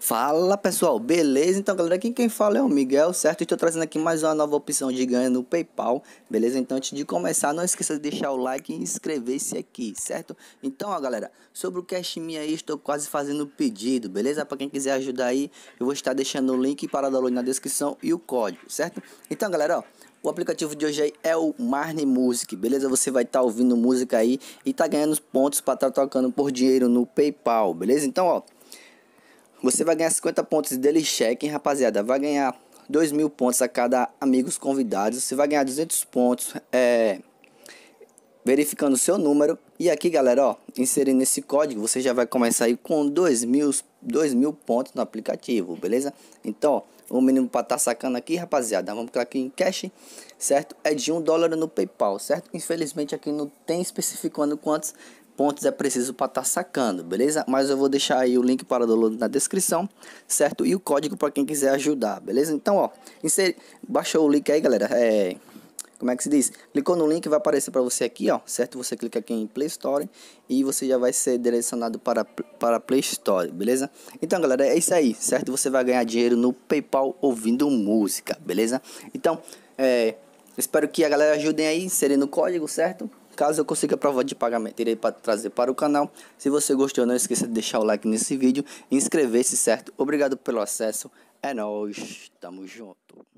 Fala pessoal, beleza? Então galera, aqui quem fala é o Miguel, certo? Estou trazendo aqui mais uma nova opção de ganho no PayPal, beleza? Então antes de começar, não esqueça de deixar o like e inscrever-se aqui, certo? Então ó galera, sobre o Cash Me aí, estou quase fazendo o pedido, beleza? Para quem quiser ajudar aí, eu vou estar deixando o link para download na descrição e o código, certo? Então galera, ó, o aplicativo de hoje aí é o Marne Music, beleza? Você vai estar tá ouvindo música aí e tá ganhando pontos para estar tá trocando por dinheiro no PayPal, beleza? Então ó você vai ganhar 50 pontos de daily check, hein, rapaziada? Vai ganhar 2 mil pontos a cada amigos convidados. Você vai ganhar 200 pontos é, verificando o seu número. E aqui, galera, ó, inserindo esse código, você já vai começar aí com 2 mil, 2 mil pontos no aplicativo, beleza? Então, ó, o mínimo para estar tá sacando aqui, rapaziada, vamos clicar aqui em cash, certo? É de 1 dólar no PayPal, certo? Infelizmente aqui não tem especificando quantos, pontos é preciso para estar tá sacando, beleza? Mas eu vou deixar aí o link para download na descrição, certo? E o código para quem quiser ajudar, beleza? Então, ó, inseri... baixou o link aí, galera. É... Como é que se diz? Clicou no link, vai aparecer para você aqui, ó, certo? Você clica aqui em Play Store e você já vai ser direcionado para, para Play Store, beleza? Então, galera, é isso aí, certo? Você vai ganhar dinheiro no PayPal ouvindo música, beleza? Então, é... Espero que a galera ajudem aí, inserindo o código, certo? Caso eu consiga a prova de pagamento, irei para trazer para o canal. Se você gostou, não esqueça de deixar o like nesse vídeo, inscrever-se, certo? Obrigado pelo acesso. É nóis, tamo junto.